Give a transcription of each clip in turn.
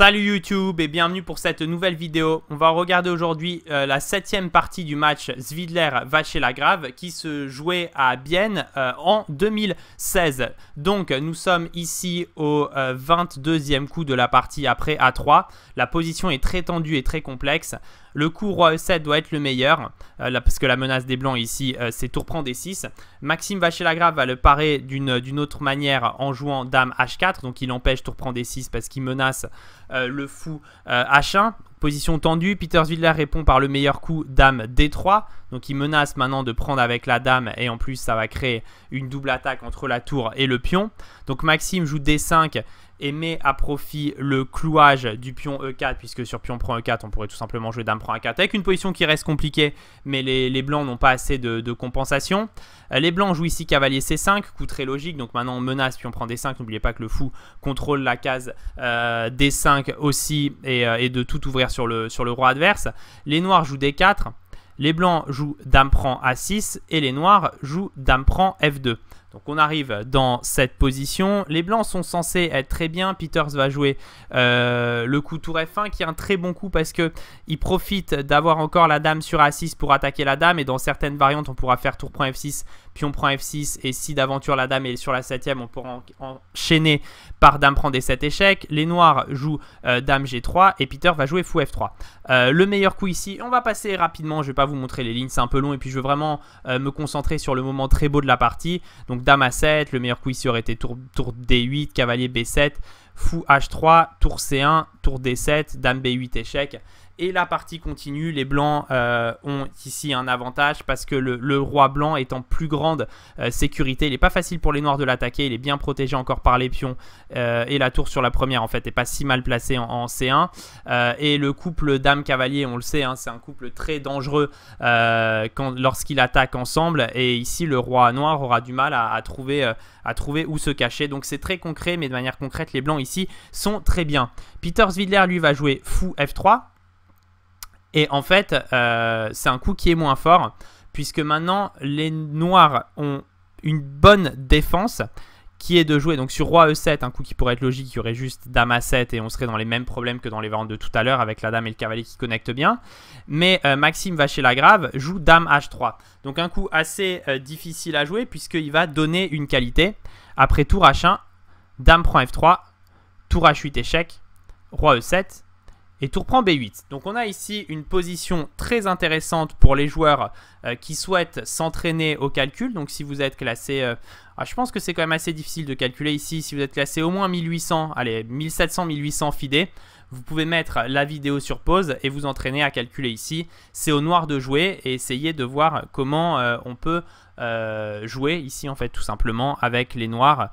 Salut YouTube et bienvenue pour cette nouvelle vidéo. On va regarder aujourd'hui euh, la septième partie du match zvidler lagrave qui se jouait à Bienne euh, en 2016. Donc nous sommes ici au 22e euh, coup de la partie après A3. La position est très tendue et très complexe. Le coup roi e7 doit être le meilleur, euh, parce que la menace des blancs ici, euh, c'est tour prend d6. Maxime Vachelagrave va le parer d'une autre manière en jouant dame h4, donc il empêche tour prend d6 parce qu'il menace euh, le fou h1. Position tendue, Peters Villa répond par le meilleur coup dame D3. Donc il menace maintenant de prendre avec la dame et en plus ça va créer une double attaque entre la tour et le pion. Donc Maxime joue D5 et met à profit le clouage du pion E4 puisque sur pion prend E4 on pourrait tout simplement jouer dame prend e A4 avec une position qui reste compliquée mais les, blancs n'ont pas assez de, compensation. Euh, les blancs jouent ici cavalier C5, coup très logique donc maintenant on menace puis on prend D5. N'oubliez pas que le fou contrôle la case euh, D5 aussi euh, et de tout ouvrir sur le, sur le roi adverse. Les noirs jouent d4, les blancs jouent dame prend a6 et les noirs jouent dame prend f2. Donc on arrive dans cette position. Les blancs sont censés être très bien. Peters va jouer euh, le coup tour F1 qui est un très bon coup parce que il profite d'avoir encore la dame sur A6 pour attaquer la dame. Et dans certaines variantes, on pourra faire tour prend F6, pion prend F6. Et si d'aventure la dame est sur la 7 on pourra enchaîner par dame prend D7 échec. Les noirs jouent euh, dame G3 et Peter va jouer fou F3. Euh, le meilleur coup ici, on va passer rapidement. Je ne vais pas vous montrer les lignes, c'est un peu long. Et puis je veux vraiment me concentrer sur le moment très beau de la partie. Donc donc dame a 7, le meilleur coup ici aurait été tour, tour D8, cavalier B7, fou H3, tour C1, tour D7, dame B8 échec et la partie continue. Les blancs euh, ont ici un avantage parce que le, roi blanc est en plus grande euh, sécurité. Il n'est pas facile pour les noirs de l'attaquer. Il est bien protégé encore par les pions. Euh, et la tour sur la première, en fait, n'est pas si mal placée en, C1. et le couple dame-cavalier, on le sait, hein, c'est un couple très dangereux lorsqu'il attaque ensemble. Et ici, le roi noir aura du mal à, trouver, où se cacher. Donc c'est très concret, mais de manière concrète, les blancs ici sont très bien. Peter Zwidler, lui, va jouer fou F3 et en fait, euh, c'est un coup qui est moins fort, puisque maintenant les noirs ont une bonne défense qui est de jouer donc sur roi e7, un coup qui pourrait être logique, il y aurait juste dame a7 et on serait dans les mêmes problèmes que dans les variantes de tout à l'heure avec la dame et le cavalier qui connectent bien. Mais euh, Maxime va chez la grave, joue dame h3. Donc un coup assez euh, difficile à jouer puisqu'il va donner une qualité. Après tour h1, dame prend f3, tour h8 échec, roi e7 et tour prend B8. Donc on a ici une position très intéressante pour les joueurs euh, qui souhaitent s'entraîner au calcul. Donc si vous êtes classé, euh, ah, je pense que c'est quand même assez difficile de calculer ici, si vous êtes classé au moins 1800, allez 1700-1800 FIDE, vous pouvez mettre la vidéo sur pause et vous entraîner à calculer ici. C'est au noir de jouer et essayer de voir comment euh, on peut jouer ici en fait tout simplement avec les noirs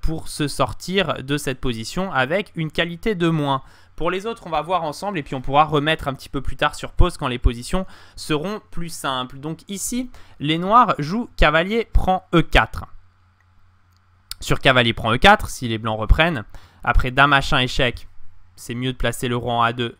pour se sortir de cette position avec une qualité de moins. Pour les autres, on va voir ensemble et puis on pourra remettre un petit peu plus tard sur pause quand les positions seront plus simples. Donc ici, les noirs jouent cavalier prend E4. Sur cavalier prend E4, si les blancs reprennent, après dame machin échec, c'est mieux de placer le roi en A2,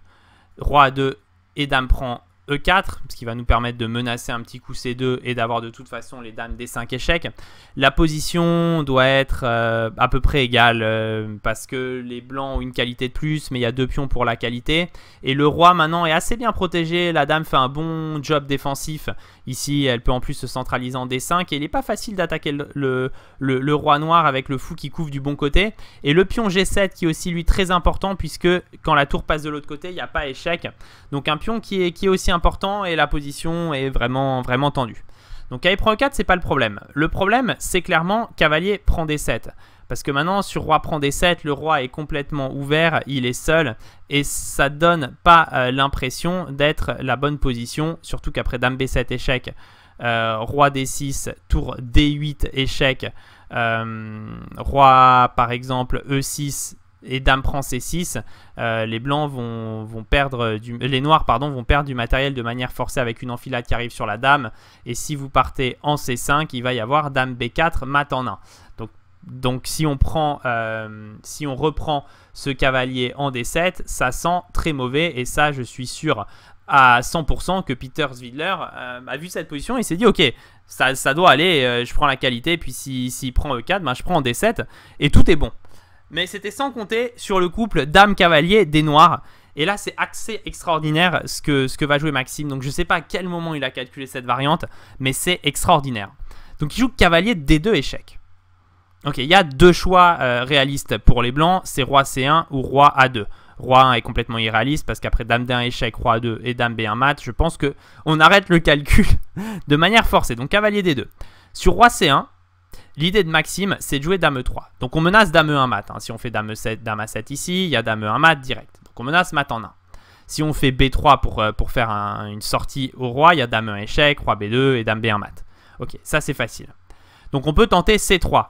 roi A2 et dame prend E4, ce qui va nous permettre de menacer un petit coup C2 et d'avoir de toute façon les dames des 5 échecs. La position doit être euh, à peu près égale euh, parce que les blancs ont une qualité de plus, mais il y a deux pions pour la qualité. Et le roi maintenant est assez bien protégé, la dame fait un bon job défensif. Ici, elle peut en plus se centraliser en D5 et il n'est pas facile d'attaquer le, le, roi noir avec le fou qui couvre du bon côté. Et le pion G7 qui est aussi lui très important puisque quand la tour passe de l'autre côté, il n'y a pas échec. Donc un pion qui est, qui est aussi important et la position est vraiment, vraiment tendue. Donc à prend E4, c'est pas le problème. Le problème, c'est clairement cavalier prend D7. Parce que maintenant, sur roi prend D7, le roi est complètement ouvert, il est seul, et ça donne pas euh, l'impression d'être la bonne position, surtout qu'après dame B7 échec, euh, roi D6, tour D8 échec, euh, roi par exemple E6 et Dame prend C6, euh, les blancs vont, vont, perdre du, euh, les noirs pardon, vont perdre du matériel de manière forcée avec une enfilade qui arrive sur la dame. Et si vous partez en C5, il va y avoir Dame B4, mat en 1. Donc, donc si, on prend, euh, si on reprend ce cavalier en D7, ça sent très mauvais et ça je suis sûr à 100% que Peter Zwidler a vu cette position et s'est dit ok ça, ça doit aller, je prends la qualité puis s'il si, prend E4, ben, je prends en D7 et tout est bon. Mais c'était sans compter sur le couple dame-cavalier des Noirs. Et là, c'est assez extraordinaire ce que, ce que va jouer Maxime. Donc, je ne sais pas à quel moment il a calculé cette variante, mais c'est extraordinaire. Donc, il joue cavalier D2 échec. Ok, il y a deux choix euh, réalistes pour les blancs c'est roi C1 ou roi A2. Roi 1 est complètement irréaliste parce qu'après dame D1 échec, roi a 2 et dame B1 mat, je pense que on arrête le calcul de manière forcée. Donc, cavalier D2. Sur roi C1, L'idée de Maxime, c'est de jouer dame 3. Donc on menace dame 1 mat. Hein. Si on fait dame 7, dame 7 ici, il y a dame 1 mat direct. Donc on menace mat en 1. Si on fait B3 pour, euh, pour faire une sortie au roi, il y a dame 1 échec, roi B2 et dame B1 mat. Ok, ça c'est facile. Donc on peut tenter C3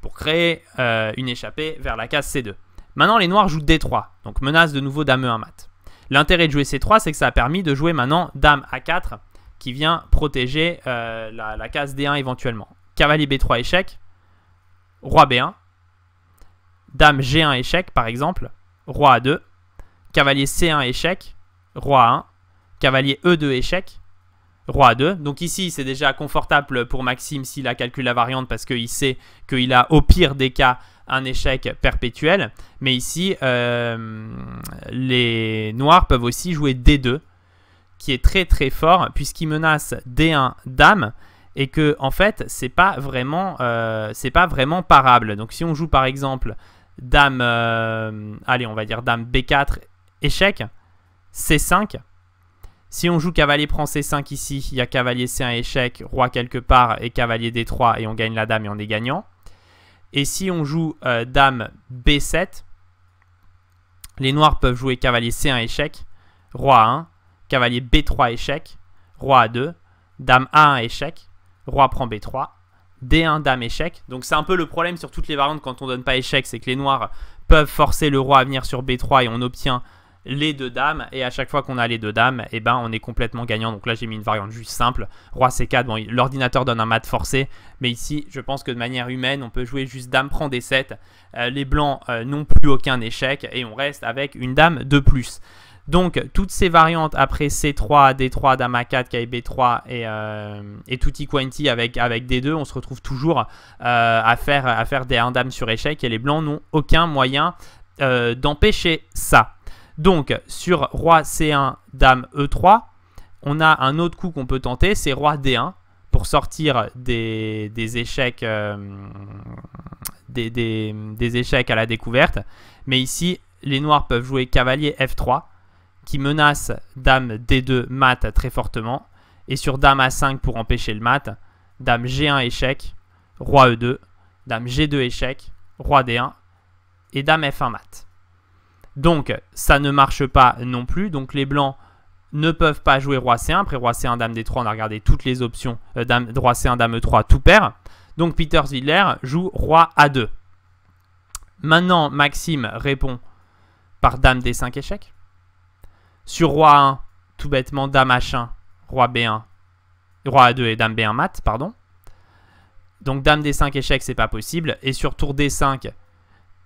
pour créer euh, une échappée vers la case C2. Maintenant les noirs jouent D3, donc menace de nouveau dame 1 mat. L'intérêt de jouer C3, c'est que ça a permis de jouer maintenant dame A4 qui vient protéger euh, la, la, case D1 éventuellement cavalier B3 échec, roi B1, dame G1 échec par exemple, roi A2, cavalier C1 échec, roi A1, cavalier E2 échec, roi A2. Donc ici, c'est déjà confortable pour Maxime s'il a calculé la variante parce qu'il sait qu'il a au pire des cas un échec perpétuel. Mais ici, euh, les noirs peuvent aussi jouer D2 qui est très très fort puisqu'il menace D1 dame et que en fait c'est pas vraiment euh, c'est pas vraiment parable. Donc si on joue par exemple dame euh, allez on va dire dame b4 échec c5 si on joue cavalier prend c5 ici il y a cavalier c1 échec roi quelque part et cavalier d3 et on gagne la dame et on est gagnant et si on joue euh, dame b7 les noirs peuvent jouer cavalier c1 échec roi a1 cavalier b3 échec roi a2 dame a1 échec roi prend b3, d1, dame, échec. Donc c'est un peu le problème sur toutes les variantes quand on donne pas échec, c'est que les noirs peuvent forcer le roi à venir sur b3 et on obtient les deux dames. Et à chaque fois qu'on a les deux dames, eh ben, on est complètement gagnant. Donc là, j'ai mis une variante juste simple. Roi c4, bon, l'ordinateur donne un mat forcé. Mais ici, je pense que de manière humaine, on peut jouer juste dame prend d7. Euh, les blancs euh, n'ont plus aucun échec et on reste avec une dame de plus. Donc, toutes ces variantes après C3, D3, a 4, KB3 et, euh, et Tutti avec, avec D2, on se retrouve toujours euh, à, faire, à faire des 1 dame sur échec et les blancs n'ont aucun moyen euh, d'empêcher ça. Donc, sur Roi C1, Dame E3, on a un autre coup qu'on peut tenter, c'est Roi D1 pour sortir des, échecs, des échecs à la découverte. Mais ici, les noirs peuvent jouer cavalier F3 qui menace Dame D2 mat très fortement. Et sur Dame A5 pour empêcher le mat, Dame G1 échec, Roi E2, Dame G2 échec, Roi D1 et Dame F1 mat. Donc ça ne marche pas non plus. Donc les blancs ne peuvent pas jouer Roi C1. Après Roi C1, Dame D3, on a regardé toutes les options. Euh, dame, Roi C1, Dame E3, tout perd. Donc Peter Zidler joue Roi A2. Maintenant, Maxime répond par Dame D5 échec. Sur roi 1, tout bêtement, dame H1, roi B1, roi A2 et dame B1 mat, pardon. Donc dame D5 échec, c'est pas possible. Et sur tour D5,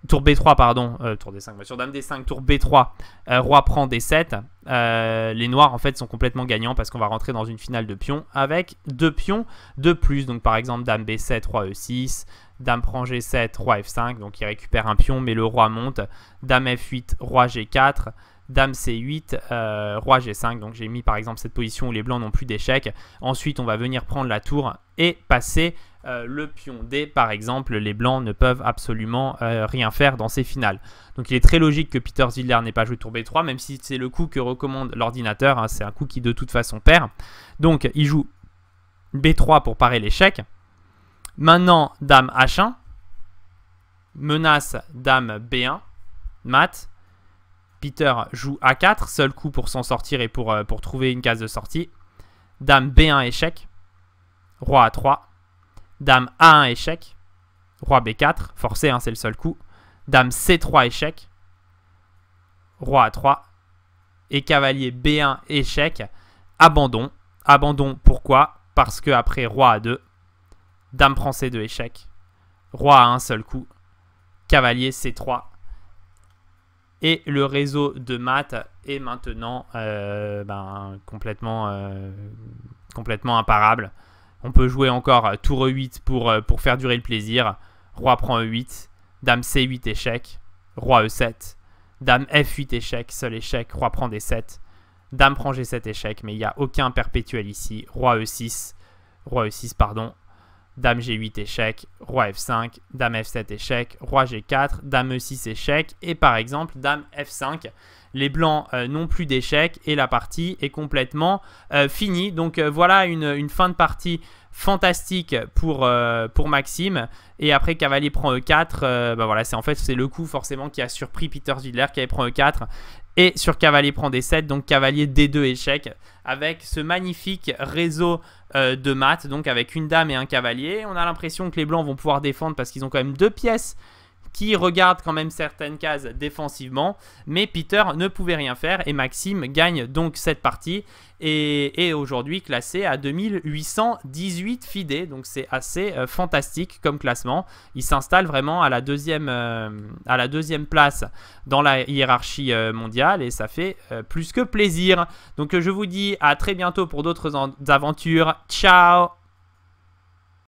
tour B3, pardon, euh, tour D5, bah, sur dame D5, tour B3, euh, roi prend D7. Euh, les noirs, en fait, sont complètement gagnants parce qu'on va rentrer dans une finale de pions avec deux pions de plus. Donc par exemple, dame B7, roi E6, dame prend G7, roi F5. Donc il récupère un pion, mais le roi monte. Dame F8, roi G4, Dame C8, euh, Roi G5. Donc j'ai mis par exemple cette position où les blancs n'ont plus d'échec. Ensuite, on va venir prendre la tour et passer euh, le pion D, par exemple, les blancs ne peuvent absolument euh, rien faire dans ces finales. Donc il est très logique que Peter Ziller n'ait pas joué tour B3, même si c'est le coup que recommande l'ordinateur, hein. c'est un coup qui de toute façon perd. Donc il joue B3 pour parer l'échec. Maintenant, dame H1, menace dame B1, mat, Peter joue A4, seul coup pour s'en sortir et pour, euh, pour trouver une case de sortie. Dame B1 échec, Roi A3, Dame A1 échec, Roi B4, forcé, hein, c'est le seul coup. Dame C3 échec, Roi A3, et Cavalier B1 échec, abandon. Abandon, pourquoi Parce que après Roi A2, Dame prend C2 échec, Roi A1 seul coup, Cavalier C3, et le réseau de maths est maintenant euh, ben, complètement, euh, complètement imparable. On peut jouer encore tour E8 pour, euh, pour faire durer le plaisir. Roi prend E8, dame C8 échec, roi E7, dame F8 échec, seul échec, roi prend D7, dame prend G7 échec, mais il n'y a aucun perpétuel ici. Roi E6, roi E6, pardon, Dame G8 échec, Roi F5, Dame F7 échec, Roi G4, Dame E6 échec et par exemple Dame F5. Les blancs euh, n'ont plus d'échec et la partie est complètement euh, finie. Donc euh, voilà une, fin de partie fantastique pour, pour Maxime. Et après cavalier prend E4, bah voilà, c'est en fait c'est le coup forcément qui a surpris Peter Zidler qui avait prend E4 et sur cavalier prend D7, donc cavalier D2 échec, avec ce magnifique réseau euh, de maths, donc avec une dame et un cavalier. On a l'impression que les blancs vont pouvoir défendre parce qu'ils ont quand même deux pièces qui regarde quand même certaines cases défensivement. Mais Peter ne pouvait rien faire et Maxime gagne donc cette partie et est aujourd'hui classé à 2818 FIDE. Donc c'est assez euh, fantastique comme classement. Il s'installe vraiment à la, deuxième, euh, à la deuxième place dans la hiérarchie euh, mondiale et ça fait plus que plaisir. Donc je vous dis à très bientôt pour d'autres aventures. Ciao